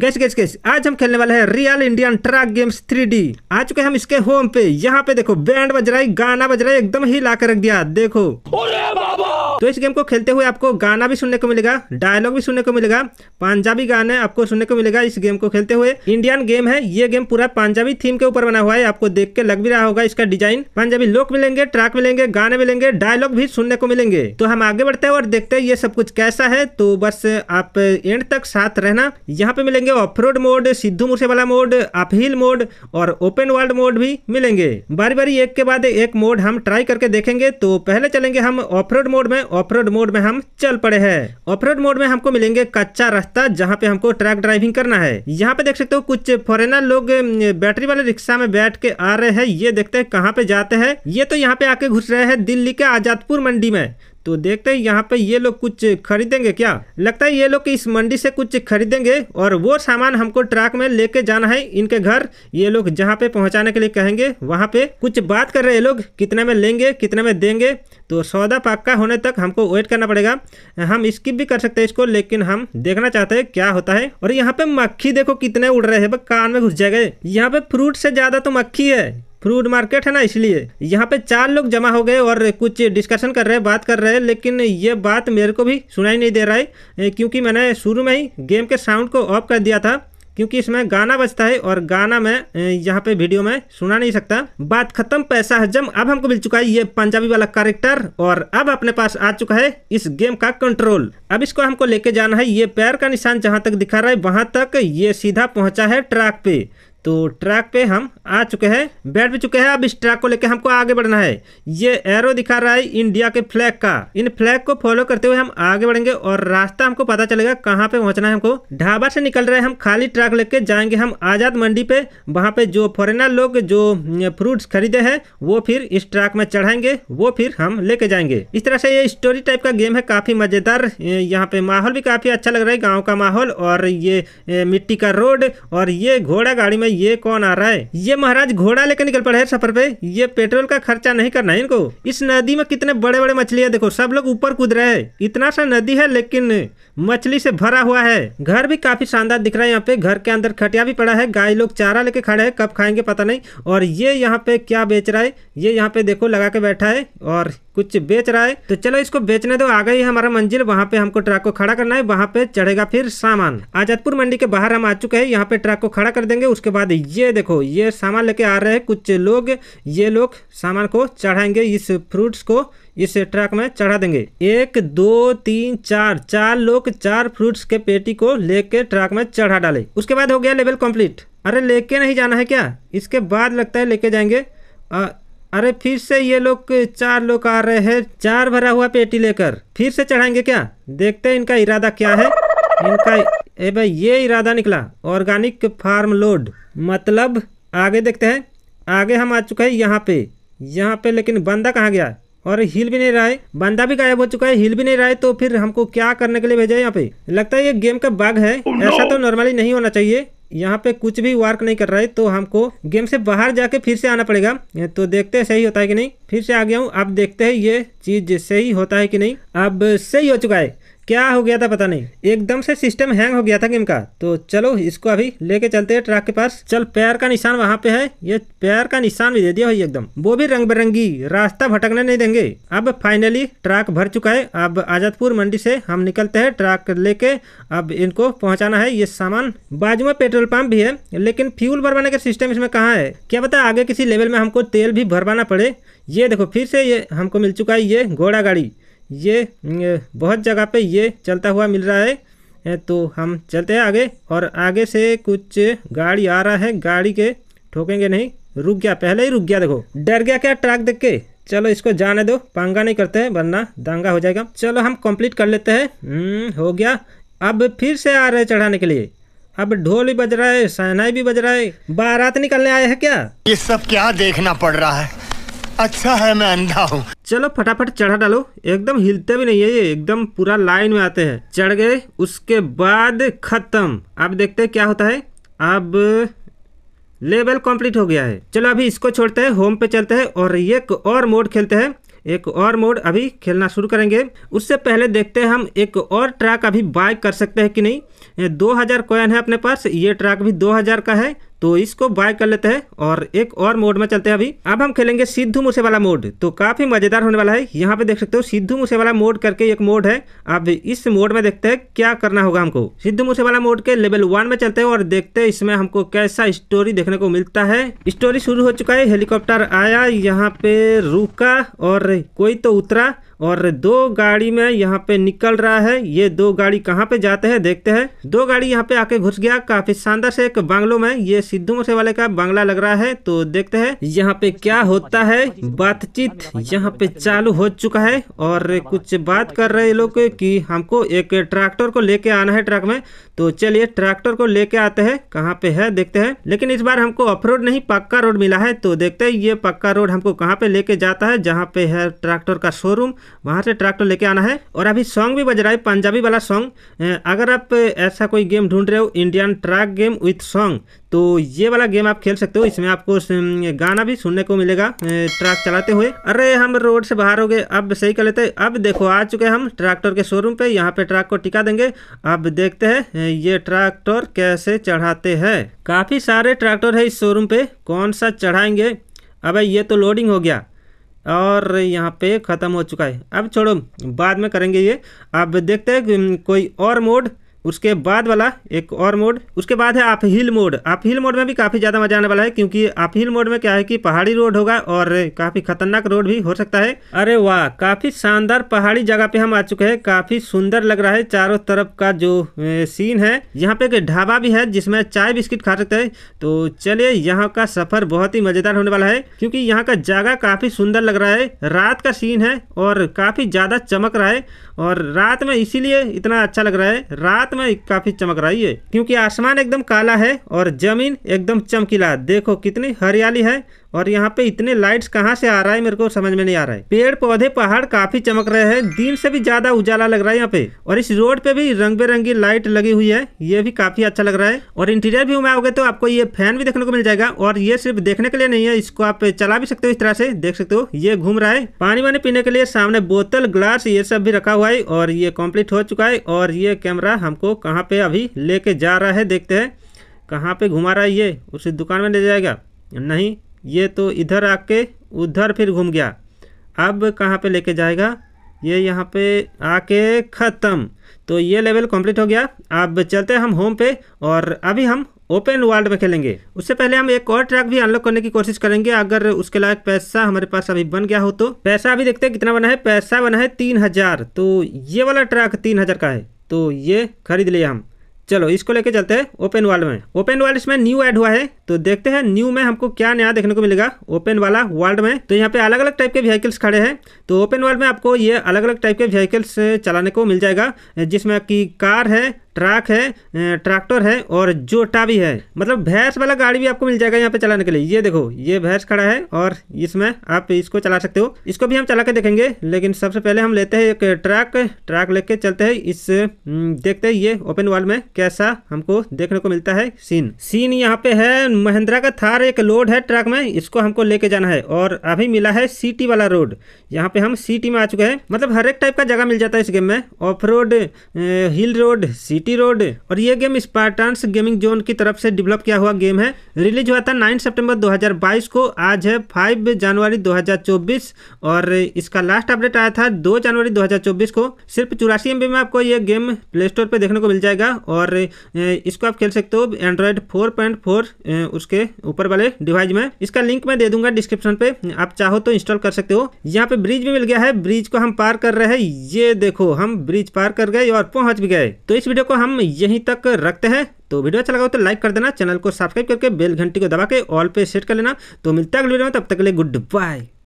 Gas gas gas आज हम खेलने वाले हैं real Indian track games three आ चुके हम इसके होम पे यहाँ पे देखो बैंड बज रहा है गाना बज रहा है एकदम ला कर रख दिया देखो बाबा तो इस गेम को खेलते हुए आपको गाना भी सुनने को मिलेगा डायलॉग भी सुनने को मिलेगा पंजाबी गाने आपको सुनने को मिलेगा इस गेम को खेलते हुए इंडियन गेम है ये गेम पूरा पंजाबी थीम के ऊपर बना हुआ है आपको देख के लग भी रहा होगा इसका डिजाइन पंजाबी लोक मिलेंगे ट्रैक मिलेंगे गाने मिलेंगे डायलॉग भी सुनने को मिलेंगे तो हम आगे बढ़ते हैं और देखते हैं ये सब कुछ कैसा है तो बस आप एंड तक साथ रहना यहाँ पे मिलेंगे off road mode Sidhu Moose Wala mode uphill mode और ओपन वर्ल्ड मोड भी मिलेंगे बारी बारी एक के बाद एक मोड हम ट्राई करके देखेंगे तो पहले चलेंगे हम ऑफ रोड मोड में ऑफ रोड मोड में हम चल पड़े हैं ऑफ रोड मोड में हमको मिलेंगे कच्चा रास्ता जहाँ पे हमको ट्रैक ड्राइविंग करना है यहाँ पे देख सकते हो कुछ फॉरेनर लोग बैटरी वाले रिक्शा में बैठ के आ रहे हैं ये देखते हैं कहाँ पे जाते हैं ये तो यहाँ पे आके घुस रहे हैं दिल्ली के आजादपुर मंडी में तो देखते हैं यहाँ पे ये लोग कुछ खरीदेंगे क्या लगता है ये लोग इस मंडी से कुछ खरीदेंगे और वो सामान हमको ट्रक में लेके जाना है इनके घर ये लोग जहाँ पे पहुँचाने के लिए कहेंगे वहाँ पे कुछ बात कर रहे हैं लोग कितने में लेंगे कितने में देंगे तो सौदा पक्का होने तक हमको वेट करना पड़ेगा हम स्किप भी कर सकते हैं इसको लेकिन हम देखना चाहते हैं क्या होता है और यहाँ पे मक्खी देखो कितने उड़ रहे हैं कान में घुस जाएगा यहाँ पे फ्रूट से ज़्यादा तो मक्खी है फ्रूट मार्केट है ना इसलिए यहाँ पे चार लोग जमा हो गए और कुछ डिस्कशन कर रहे हैं बात कर रहे हैं लेकिन ये बात मेरे को भी सुनाई नहीं दे रहा है क्योंकि मैंने शुरू में ही गेम के साउंड को ऑफ कर दिया था क्योंकि इसमें गाना बजता है और गाना मैं यहाँ पे वीडियो में सुना नहीं सकता बात खत्म पैसा हजम अब हमको मिल चुका है ये पंजाबी वाला कैरेक्टर और अब अपने पास आ चुका है इस गेम का कंट्रोल अब इसको हमको लेके जाना है ये पैर का निशान जहाँ तक दिखा रहा है वहाँ तक ये सीधा पहुँचा है ट्रैक पे तो ट्रैक पे हम आ चुके हैं बैठ भी चुके हैं अब इस ट्रैक को लेकर हमको आगे बढ़ना है ये एरो दिखा रहा है इंडिया के फ्लैग का इन फ्लैग को फॉलो करते हुए हम आगे बढ़ेंगे और रास्ता हमको पता चलेगा कहाँ पे पहुंचना है हमको ढाबा से निकल रहे हम खाली ट्रैक लेके जाएंगे हम आज़ाद मंडी पे वहाँ पे जो फॉरेनर लोग जो फ्रूट खरीदे है वो फिर इस ट्रैक में चढ़ाएंगे वो फिर हम लेके जाएंगे इस तरह से ये स्टोरी टाइप का गेम है काफ़ी मज़ेदार यहाँ पे माहौल भी काफ़ी अच्छा लग रहा है गाँव का माहौल और ये मिट्टी का रोड और ये घोड़ा गाड़ी में ये कौन आ रहा है ये महाराज घोड़ा लेकर निकल पड़ा है सफर पे ये पेट्रोल का खर्चा नहीं करना है इनको इस नदी में कितने बड़े बड़े मछली है देखो सब लोग ऊपर कूद रहे हैं इतना सा नदी है लेकिन मछली से भरा हुआ है घर भी काफी शानदार दिख रहा है यहाँ पे घर के अंदर खटिया भी पड़ा है गाय लोग चारा लेके खड़े है कब खाएंगे पता नहीं और ये यहाँ पे क्या बेच रहा है ये यहाँ पे देखो लगा के बैठा है और कुछ बेच रहा है तो चलो इसको बेचने दो आ गई हमारा मंजिल वहाँ पे हमको ट्रक को खड़ा करना है वहाँ पे चढ़ेगा फिर सामान आजादपुर मंडी के बाहर हम आ चुके हैं यहाँ पे ट्रक को खड़ा कर देंगे उसके बाद बाद ये देखो ये सामान लेके आ रहे हैं कुछ लोग ये लोग सामान को चढ़ाएंगे इस फ्रूट्स को इस ट्रक में चढ़ा देंगे एक दो तीन चार चार लोग चार फ्रूट्स के पेटी को लेके ट्रक में चढ़ा डाले उसके बाद हो गया लेवल कंप्लीट अरे लेके नहीं जाना है क्या इसके बाद लगता है लेके जाएंगे आ, अरे फिर से ये लोग चार लोग आ रहे हैं चार भरा हुआ पेटी लेकर फिर से चढ़ाएंगे क्या देखते हैं इनका इरादा क्या है इनका ए भाई ये इरादा निकला ऑर्गेनिक फार्म लोड मतलब आगे देखते हैं आगे हम आ चुके हैं यहाँ पे यहाँ पे लेकिन बंदा कहाँ गया और हिल भी नहीं रहा है बंदा भी गायब हो चुका है हिल भी नहीं रहा है तो फिर हमको क्या करने के लिए भेजा है यहाँ पे लगता है ये गेम का बग है oh, no. ऐसा तो नॉर्मली नहीं होना चाहिए यहाँ पे कुछ भी वर्क नहीं कर रहा है तो हमको गेम से बाहर जाके फिर से आना पड़ेगा तो देखते हैं सही होता है कि नहीं फिर से आ गया हूँ अब देखते हैं ये चीज़ सही होता है कि नहीं अब सही हो चुका है क्या हो गया था पता नहीं एकदम से सिस्टम हैंग हो गया था गेम का तो चलो इसको अभी लेके चलते हैं ट्रक के पास चल पैर का निशान वहाँ पे है ये पैर का निशान भी दे दिया भाई एकदम वो भी रंग बिरंगी रास्ता भटकने नहीं देंगे अब फाइनली ट्रक भर चुका है अब आजादपुर मंडी से हम निकलते हैं ट्रक लेके अब इनको पहुँचाना है ये सामान बाजू में पेट्रोल पंप भी है लेकिन फ्यूल भरवाने का सिस्टम इसमें कहाँ है क्या पता आगे किसी लेवल में हमको तेल भी भरवाना पड़े ये देखो फिर से ये हमको मिल चुका है ये घोड़ा गाड़ी ये बहुत जगह पे ये चलता हुआ मिल रहा है तो हम चलते हैं आगे और आगे से कुछ गाड़ी आ रहा है गाड़ी के ठोकेंगे नहीं रुक गया पहले ही रुक गया देखो डर गया क्या ट्रैक देख के चलो इसको जाने दो पंगा नहीं करते हैं वरना दंगा हो जाएगा चलो हम कंप्लीट कर लेते हैं हम्म, हो गया अब फिर से आ रहे चढ़ाने के लिए अब ढोल भी बज रहा है सहनाई भी बज रहा है बारात निकलने आए हैं क्या ये सब क्या देखना पड़ रहा है अच्छा है मैं अंधा हूँ चलो फटाफट चढ़ा डालो एकदम हिलते भी नहीं है ये एकदम पूरा लाइन में आते हैं चढ़ गए उसके बाद खत्म अब देखते हैं क्या होता है अब लेवल कंप्लीट हो गया है चलो अभी इसको छोड़ते हैं होम पे चलते हैं और एक और मोड खेलते हैं एक और मोड अभी खेलना शुरू करेंगे उससे पहले देखते हैं हम एक और ट्रैक अभी बाय कर सकते हैं कि नहीं दो हजार कॉइन है अपने पास ये ट्रैक भी दो हजार का है तो इसको बाय कर लेते हैं और एक और मोड में चलते हैं अभी अब हम खेलेंगे सिद्धू मूसे वाला मोड तो काफ़ी मज़ेदार होने वाला है यहाँ पे देख सकते हो सिद्धू मूसे वाला मोड करके एक मोड है अब इस मोड में देखते हैं क्या करना होगा हमको सिद्धू मूसे वाला मोड के लेवल वन में चलते हैं और देखते हैं इसमें हमको कैसा स्टोरी देखने को मिलता है स्टोरी शुरू हो चुका है हेलीकॉप्टर आया यहाँ पे रुका और कोई तो उतरा और दो गाड़ी में यहाँ पे निकल रहा है ये दो गाड़ी कहाँ पे जाते हैं देखते हैं दो गाड़ी यहाँ पे आके घुस गया काफी शानदार से एक बांग्लो में ये सिद्धू मूसे वाले का बांग्ला लग रहा है तो देखते हैं यहाँ पे क्या होता है बातचीत यहाँ पे चालू हो चुका है और कुछ बात कर रहे लोग की हमको एक ट्रैक्टर को लेके आना है ट्रक में तो चलिए ट्रैक्टर को लेके आते हैं कहाँ पे है देखते हैं लेकिन इस बार हमको ऑफ रोड नहीं पक्का रोड मिला है तो देखते हैं ये पक्का रोड हमको कहाँ पे लेके जाता है जहाँ पे है ट्रैक्टर का शोरूम वहाँ से ट्रैक्टर लेके आना है और अभी सॉन्ग भी बज रहा है पंजाबी वाला सॉन्ग अगर आप ऐसा कोई गेम ढूंढ रहे हो Indian track game with song तो ये वाला गेम आप खेल सकते हो इसमें आपको गाना भी सुनने को मिलेगा ट्रैक चलाते हुए अरे हम रोड से बाहर हो गए अब सही कर लेते हैं अब देखो आ चुके हम ट्रैक्टर के शोरूम पे यहाँ पे ट्रैक को टिका देंगे अब देखते हैं ये ट्रैक्टर कैसे चढ़ाते हैं काफ़ी सारे ट्रैक्टर है इस शोरूम पे कौन सा चढ़ाएंगे अब ये तो लोडिंग हो गया और यहाँ पे ख़त्म हो चुका है अब छोड़ो बाद में करेंगे ये अब देखते हैं कोई और मोड उसके बाद वाला एक और मोड उसके बाद है आप हिल मोड आप हिल मोड में भी काफ़ी ज़्यादा मजा आने वाला है क्योंकि आप हिल मोड में क्या है कि पहाड़ी रोड होगा और काफ़ी खतरनाक रोड भी हो सकता है अरे वाह काफ़ी शानदार पहाड़ी जगह पे हम आ चुके हैं काफ़ी सुंदर लग रहा है चारों तरफ का जो सीन है यहाँ पे एक ढाबा भी है जिसमें चाय बिस्किट खा सकते हैं तो चलिए यहाँ का सफ़र बहुत ही मज़ेदार होने वाला है क्योंकि यहाँ का जगह काफ़ी सुंदर लग रहा है रात का सीन है और काफ़ी ज़्यादा चमक रहा है और रात में इसीलिए इतना अच्छा लग रहा है रात रात में काफी चमक रही है क्योंकि आसमान एकदम काला है और जमीन एकदम चमकीला देखो कितनी हरियाली है और यहाँ पे इतने लाइट्स कहाँ से आ रहा है मेरे को समझ में नहीं आ रहा है पेड़ पौधे पहाड़ काफी चमक रहे हैं दिन से भी ज्यादा उजाला लग रहा है यहाँ पे और इस रोड पे भी रंग बेरंगी लाइट लगी हुई है ये भी काफी अच्छा लग रहा है और इंटीरियर व्यू में आओगे तो आपको ये फैन भी देखने को मिल जाएगा और ये सिर्फ देखने के लिए नहीं है इसको आप चला भी सकते हो इस तरह से देख सकते हो ये घूम रहा है पानी वानी पीने के लिए सामने बोतल ग्लास ये सब भी रखा हुआ है और ये कम्प्लीट हो चुका है और ये कैमरा हम हमको कहाँ पे अभी लेके जा रहा है देखते हैं कहाँ पे घुमा रहा है ये उसे दुकान में ले जाएगा नहीं ये तो इधर आके उधर फिर घूम गया अब कहाँ पे लेके जाएगा ये यहाँ पे आके ख़त्म तो ये लेवल कंप्लीट हो गया अब चलते हैं हम होम पे और अभी हम ओपन वर्ल्ड में खेलेंगे उससे पहले हम एक और ट्रैक भी अनलॉक करने की कोशिश करेंगे अगर उसके लायक पैसा हमारे पास अभी बन गया हो तो पैसा अभी देखते हैं कितना बना है पैसा बना है तीन हजार तो ये वाला ट्रैक तीन हजार का है तो ये खरीद लिया हम चलो इसको लेके चलते हैं ओपन वर्ल्ड में ओपन वर्ल्ड इसमें न्यू ऐड हुआ है तो देखते हैं न्यू में हमको क्या नया देखने को मिलेगा ओपन वाला वर्ल्ड में तो यहाँ पे अलग अलग टाइप के व्हीकल्स खड़े हैं तो ओपन वर्ल्ड में आपको ये अलग अलग टाइप के व्हीकल्स चलाने को मिल जाएगा जिसमें कि कार है ट्रक है ट्रैक्टर है और जोटा भी है मतलब भैंस वाला गाड़ी भी आपको मिल जाएगा यहाँ पे चलाने के लिए ये देखो ये भैंस खड़ा है और इसमें आप इसको चला सकते हो इसको भी हम चला के देखेंगे लेकिन सबसे पहले हम लेते हैं एक ट्रक ट्रक लेके चलते हैं इस देखते हैं ये ओपन वर्ल्ड में कैसा हमको देखने को मिलता है सीन सीन यहाँ पे है महिंद्रा का थार एक लोड है ट्रक में इसको हमको लेके जाना है और अभी मिला है सिटी वाला रोड यहाँ पे हम सिटी में आ चुके हैं मतलब हर एक टाइप का जगह मिल जाता है इस गेम में off road hill road city city road और ये गेम स्पार्टांस गेमिंग जोन की तरफ से डेवलप किया हुआ गेम है रिलीज हुआ था 9 सितंबर 2022 को आज है 5 जनवरी 2024 और इसका लास्ट अपडेट आया था 2 जनवरी 2024 को सिर्फ चौरासी एम में आपको ये गेम प्ले स्टोर पर देखने को मिल जाएगा और इसको आप खेल सकते हो एंड्रॉयड फोर उसके ऊपर वाले डिवाइस में इसका लिंक मैं दे दूंगा डिस्क्रिप्शन पे आप चाहो तो इंस्टॉल कर सकते हो यहाँ पे ब्रिज भी मिल गया है ब्रिज को हम पार कर रहे हैं ये देखो हम ब्रिज पार कर गए और पहुंच भी गए तो इस वीडियो को हम यहीं तक रखते हैं तो वीडियो अच्छा लगा हो तो लाइक कर देना चैनल को सब्सक्राइब करके बेल घंटी को दबा के ऑल पे सेट कर लेना तो मिलता है अगले वीडियो में तब तक के लिए गुड बाय